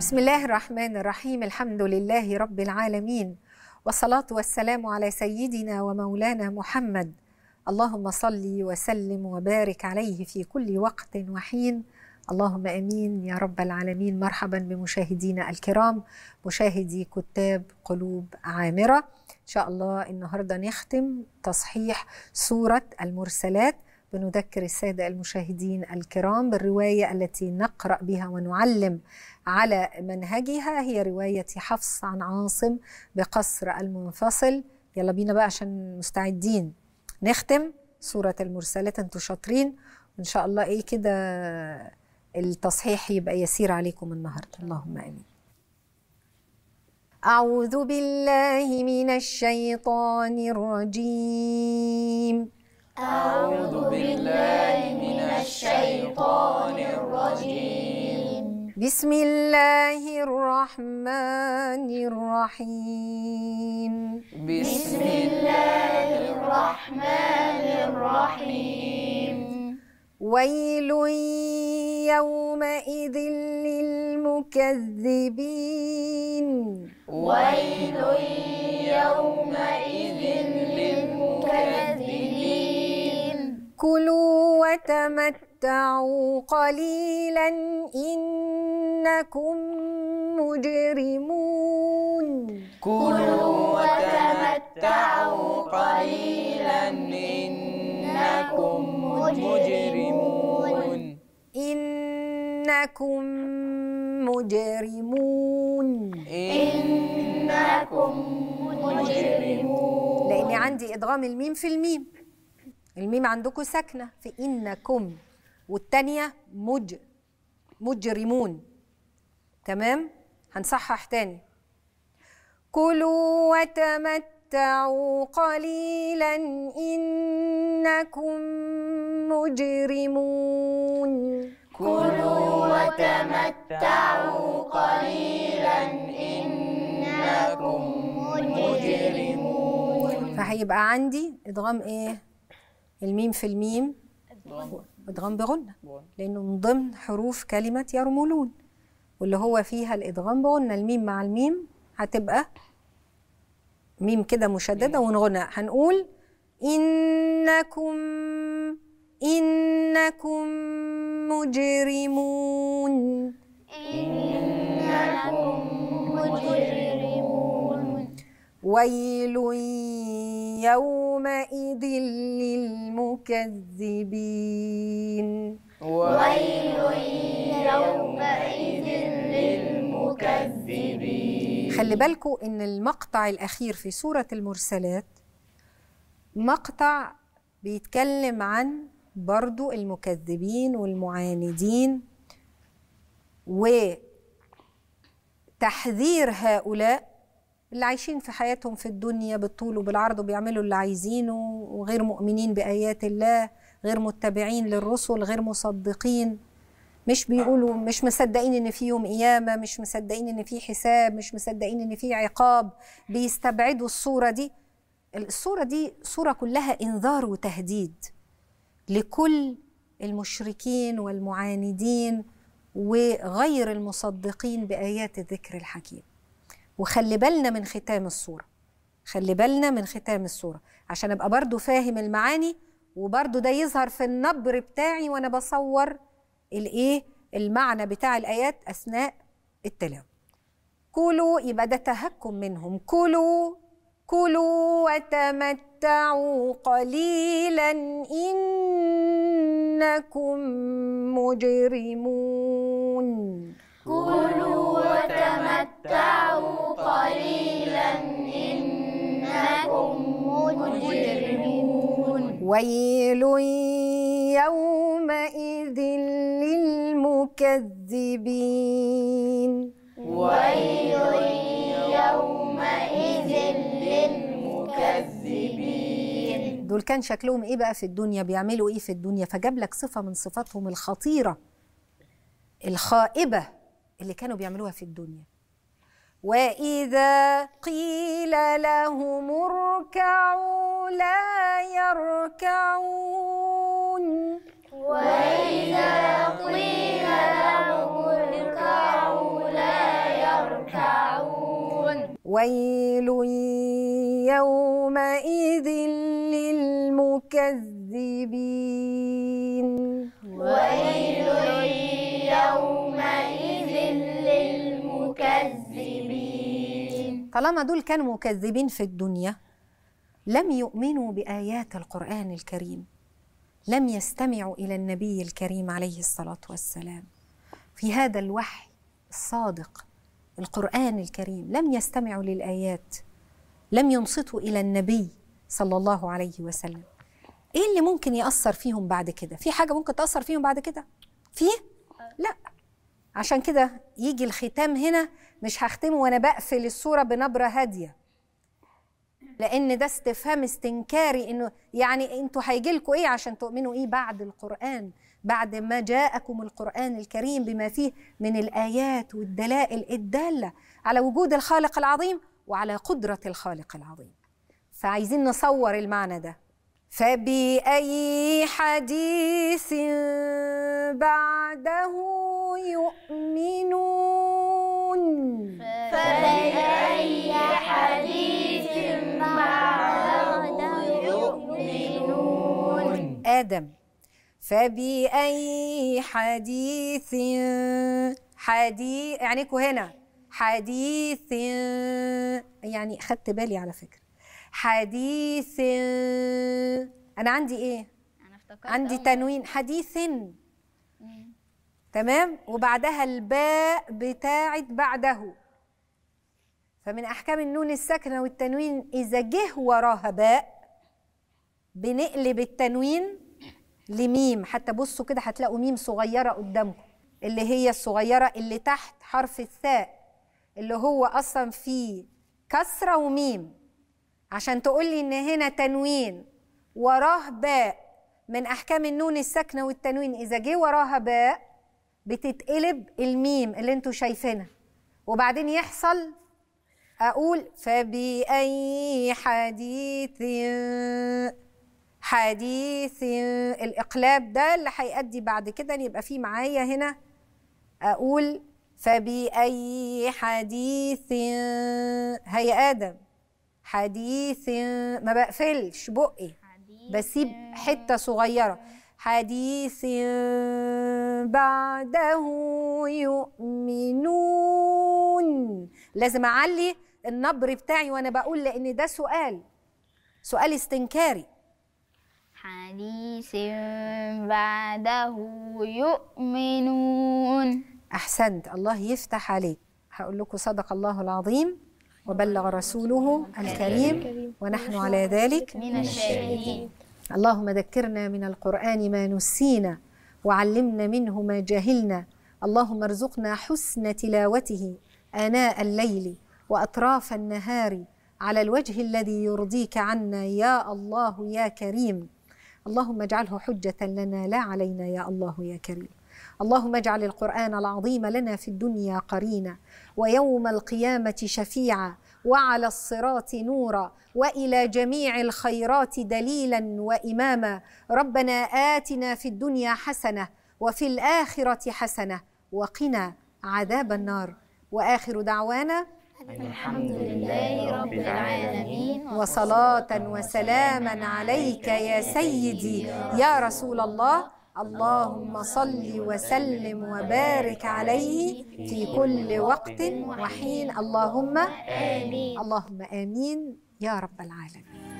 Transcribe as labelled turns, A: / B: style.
A: بسم الله الرحمن الرحيم الحمد لله رب العالمين والصلاة والسلام على سيدنا ومولانا محمد اللهم صل وسلم وبارك عليه في كل وقت وحين اللهم امين يا رب العالمين مرحبا بمشاهدينا الكرام مشاهدي كتاب قلوب عامره ان شاء الله النهارده نختم تصحيح سوره المرسلات بنذكر السادة المشاهدين الكرام بالرواية التي نقرأ بها ونعلم على منهجها هي رواية حفص عن عاصم بقصر المنفصل يلا بينا بقى عشان مستعدين نختم سورة المرسلات انتوا شاطرين وإن شاء الله إيه كده التصحيح يبقى يسير عليكم النهاردة اللهم آمين أعوذ بالله من الشيطان الرجيم أعوذ بالله من الشيطان الرجيم بسم الله الرحمن الرحيم بسم الله الرحمن الرحيم ويل يومئذ للمكذبين ويل يومئذ
B: للمكذبين
A: كلوا وتمتعوا قليلا إنكم مجرمون كلوا وتمتعوا قليلا إنكم مجرمون إنكم مجرمون إنكم مجرمون لأني عندي إدغام الميم في الميم الميم عندكم ساكنه في انكم والثانيه مج مجرمون تمام هنصحح تاني كلوا وتمتعوا قليلا انكم مجرمون كلوا وتمتعوا قليلا انكم مجرمون فهيبقى عندي ادغام ايه الميم في الميم ادغام بغنه لانه من ضمن حروف كلمه يرملون واللي هو فيها الادغام بغنه الميم مع الميم هتبقى ميم كده مشدده ونغنى هنقول انكم انكم مجرمون انكم مجرمون ويل يومئذ للمكذبين ويل يومئذ للمكذبين خلي بالكو ان المقطع الاخير في سوره المرسلات مقطع بيتكلم عن برضو المكذبين والمعاندين وتحذير هؤلاء اللي عايشين في حياتهم في الدنيا بالطول وبالعرض وبيعملوا اللي عايزينه وغير مؤمنين بآيات الله غير متبعين للرسل غير مصدقين مش بيقولوا مش مصدقين ان في يوم قيامه مش مصدقين ان في حساب مش مصدقين ان في عقاب بيستبعدوا الصوره دي الصوره دي صوره كلها انذار وتهديد لكل المشركين والمعاندين وغير المصدقين بايات الذكر الحكيم وخلي بالنا من ختام الصورة خلي بالنا من ختام الصورة عشان أبقى برضو فاهم المعاني وبرضو ده يظهر في النبر بتاعي وأنا بصور الإيه المعنى بتاع الآيات أثناء التلاوة كلوا يبقى ده تهكم منهم كلوا كلوا وتمتعوا قليلا إنكم مجرمون كلوا وتمتعوا ويل يومئذ للمكذبين ويل يومئذ للمكذبين دول كان شكلهم ايه بقى في الدنيا بيعملوا ايه في الدنيا فجاب لك صفه من صفاتهم الخطيره الخائبه اللي كانوا بيعملوها في الدنيا واذا قيل لهم اركعوا لا يركعون وإذا قيل لهم اركعوا لا يركعون ويل يومئذ للمكذبين ويل يومئذ للمكذبين طالما دول كانوا مكذبين في الدنيا لم يؤمنوا بايات القران الكريم لم يستمعوا الى النبي الكريم عليه الصلاه والسلام في هذا الوحي الصادق القران الكريم لم يستمعوا للايات لم ينصتوا الى النبي صلى الله عليه وسلم ايه اللي ممكن ياثر فيهم بعد كده في حاجه ممكن تاثر فيهم بعد كده في لا عشان كده يجي الختام هنا مش هختمه وانا بقفل الصوره بنبره هاديه لان ده استفهام استنكاري انه يعني انتوا هيجي لكم ايه عشان تؤمنوا ايه بعد القران بعد ما جاءكم القران الكريم بما فيه من الايات والدلائل الداله على وجود الخالق العظيم وعلى قدره الخالق العظيم فعايزين نصور المعنى ده فباي حديث بعده يؤمنون آدم فبأي حديث حديث عينيكوا إيه هنا حديث يعني خدت بالي على فكرة حديث أنا عندي إيه؟ أنا افتكرت عندي تنوين حديث تمام وبعدها الباء بتاعت بعده فمن احكام النون الساكنه والتنوين اذا جه وراها باء بنقلب التنوين لميم حتى بصوا كده هتلاقوا ميم صغيره قدامكم اللي هي الصغيره اللي تحت حرف الثاء اللي هو اصلا فيه كسره وميم عشان تقول لي ان هنا تنوين وراه باء من احكام النون الساكنه والتنوين اذا جه وراها باء بتتقلب الميم اللي انتوا شايفينها وبعدين يحصل اقول فباي حديث حديث الإقلاب ده اللي هيأدي بعد كده يبقى فيه معايا هنا أقول فبأي حديث هيا آدم حديث ما بقفلش بقي بسيب حتة صغيرة حديث بعده يؤمنون لازم أعلي النبر بتاعي وأنا بقول لأن ده سؤال سؤال استنكاري حديث بعده يؤمنون أحسنت الله يفتح عليك هقول لكم صدق الله العظيم وبلغ رسوله الكريم ونحن على ذلك من الشاهدين اللهم ذكرنا من القرآن ما نسينا وعلمنا منه ما جهلنا اللهم ارزقنا حسن تلاوته آناء الليل وأطراف النهار على الوجه الذي يرضيك عنا يا الله يا كريم اللهم اجعله حجة لنا لا علينا يا الله يا كريم اللهم اجعل القرآن العظيم لنا في الدنيا قرينا ويوم القيامة شفيعا وعلى الصراط نورا والى جميع الخيرات دليلا واماما ربنا اتنا في الدنيا حسنه وفي الاخره حسنه وقنا عذاب النار واخر دعوانا الحمد لله رب العالمين وصلاة وسلاما عليك يا سيدي يا رسول الله اللهم صل وسلم وبارك عليه في كل وقت وحين اللهم آمين اللهم آمين يا رب العالمين